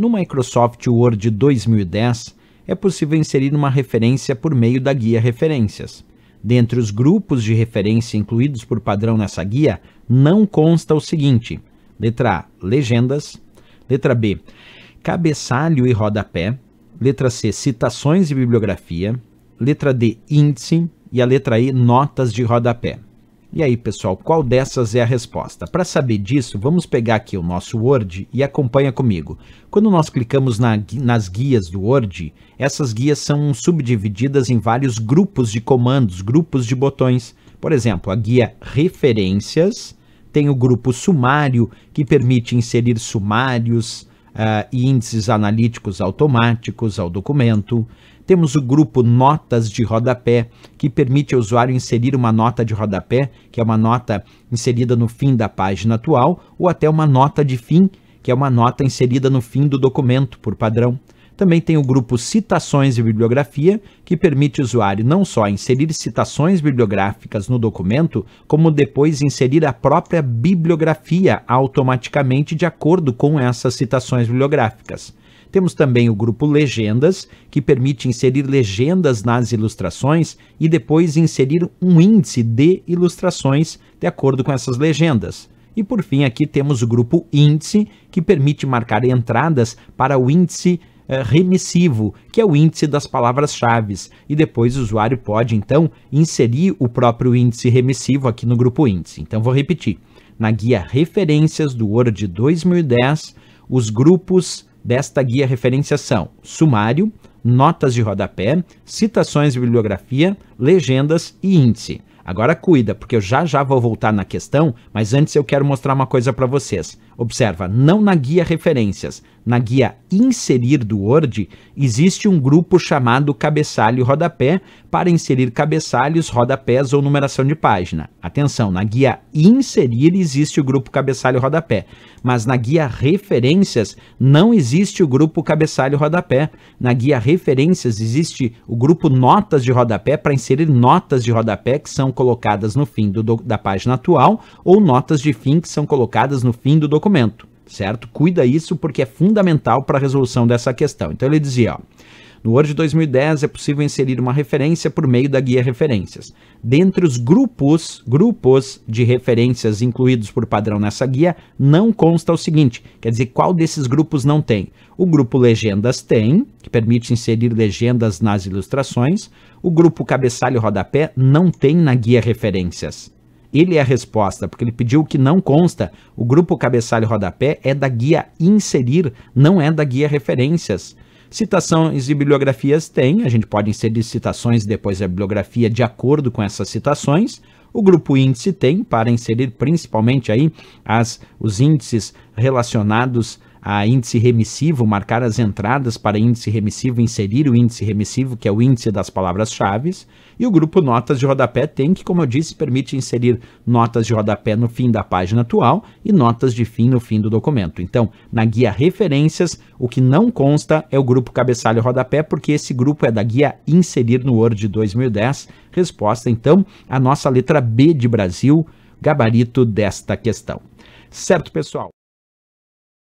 No Microsoft Word 2010, é possível inserir uma referência por meio da guia Referências. Dentre os grupos de referência incluídos por padrão nessa guia, não consta o seguinte: letra A, legendas, letra B, cabeçalho e rodapé, letra C, citações e bibliografia, letra D, índice e a letra E, notas de rodapé. E aí, pessoal, qual dessas é a resposta? Para saber disso, vamos pegar aqui o nosso Word e acompanha comigo. Quando nós clicamos na, nas guias do Word, essas guias são subdivididas em vários grupos de comandos, grupos de botões. Por exemplo, a guia Referências tem o grupo Sumário, que permite inserir sumários, uh, e índices analíticos automáticos ao documento. Temos o grupo Notas de Rodapé, que permite ao usuário inserir uma nota de rodapé, que é uma nota inserida no fim da página atual, ou até uma nota de fim, que é uma nota inserida no fim do documento, por padrão. Também tem o grupo Citações e Bibliografia, que permite o usuário não só inserir citações bibliográficas no documento, como depois inserir a própria bibliografia automaticamente de acordo com essas citações bibliográficas. Temos também o grupo Legendas, que permite inserir legendas nas ilustrações e depois inserir um índice de ilustrações de acordo com essas legendas. E por fim, aqui temos o grupo Índice, que permite marcar entradas para o índice é, remissivo, que é o índice das palavras-chave, e depois o usuário pode então inserir o próprio índice remissivo aqui no grupo índice. Então vou repetir. Na guia Referências do Word 2010, os grupos desta guia referência são sumário, notas de rodapé, citações de bibliografia, legendas e índice. Agora cuida, porque eu já já vou voltar na questão, mas antes eu quero mostrar uma coisa para vocês. Observa, não na guia referências, na guia inserir do Word, existe um grupo chamado cabeçalho rodapé para inserir cabeçalhos, rodapés ou numeração de página. Atenção, na guia inserir existe o grupo cabeçalho rodapé, mas na guia referências não existe o grupo cabeçalho rodapé. Na guia referências existe o grupo notas de rodapé para inserir notas de rodapé que são colocadas no fim do, da página atual ou notas de fim que são colocadas no fim do documento documento, certo? Cuida isso porque é fundamental para a resolução dessa questão. Então ele dizia, ó, no Word 2010 é possível inserir uma referência por meio da guia referências. Dentre os grupos, grupos de referências incluídos por padrão nessa guia, não consta o seguinte, quer dizer, qual desses grupos não tem? O grupo legendas tem, que permite inserir legendas nas ilustrações. O grupo cabeçalho rodapé não tem na guia referências. Ele é a resposta, porque ele pediu o que não consta. O grupo Cabeçalho e Rodapé é da guia inserir, não é da guia referências. Citações e bibliografias tem, a gente pode inserir citações e depois a bibliografia de acordo com essas citações. O grupo índice tem para inserir principalmente aí as, os índices relacionados a índice remissivo, marcar as entradas para índice remissivo, inserir o índice remissivo, que é o índice das palavras-chave. E o grupo Notas de Rodapé tem, que, como eu disse, permite inserir notas de rodapé no fim da página atual e notas de fim no fim do documento. Então, na guia Referências, o que não consta é o grupo Cabeçalho Rodapé, porque esse grupo é da guia Inserir no Word 2010. Resposta, então, à nossa letra B de Brasil, gabarito desta questão. Certo, pessoal?